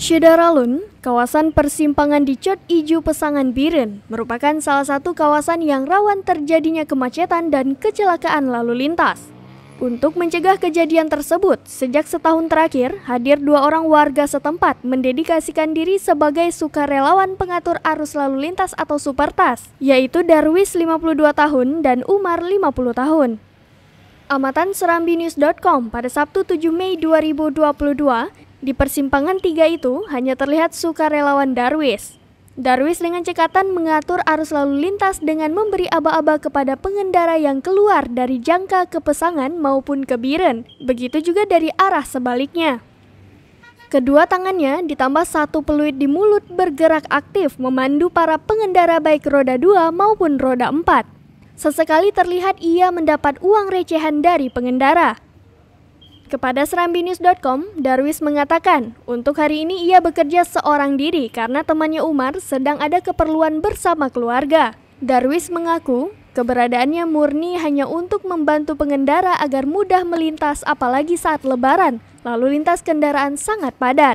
Syedaralun, kawasan persimpangan di Cot Iju Pesangan Biren, merupakan salah satu kawasan yang rawan terjadinya kemacetan dan kecelakaan lalu lintas. Untuk mencegah kejadian tersebut, sejak setahun terakhir, hadir dua orang warga setempat mendedikasikan diri sebagai sukarelawan pengatur arus lalu lintas atau supertas, yaitu Darwis 52 tahun dan Umar 50 tahun. Amatan SerambiNews.com pada Sabtu 7 Mei 2022 di persimpangan tiga itu hanya terlihat sukarelawan Darwis. Darwis dengan cekatan mengatur arus lalu lintas dengan memberi aba-aba kepada pengendara yang keluar dari jangka kepesangan maupun kebiren. Begitu juga dari arah sebaliknya. Kedua tangannya ditambah satu peluit di mulut bergerak aktif memandu para pengendara baik roda dua maupun roda empat. Sesekali terlihat ia mendapat uang recehan dari pengendara. Kepada serambinews.com, Darwis mengatakan untuk hari ini ia bekerja seorang diri karena temannya Umar sedang ada keperluan bersama keluarga. Darwis mengaku keberadaannya murni hanya untuk membantu pengendara agar mudah melintas apalagi saat lebaran, lalu lintas kendaraan sangat padat.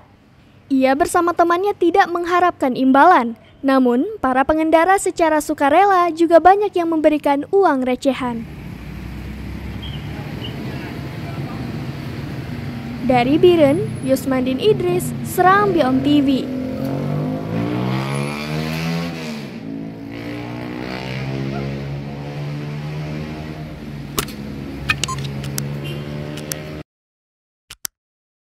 Ia bersama temannya tidak mengharapkan imbalan, namun para pengendara secara sukarela juga banyak yang memberikan uang recehan. Dari Biren, Yusmandin Idris, Serambi Om TV.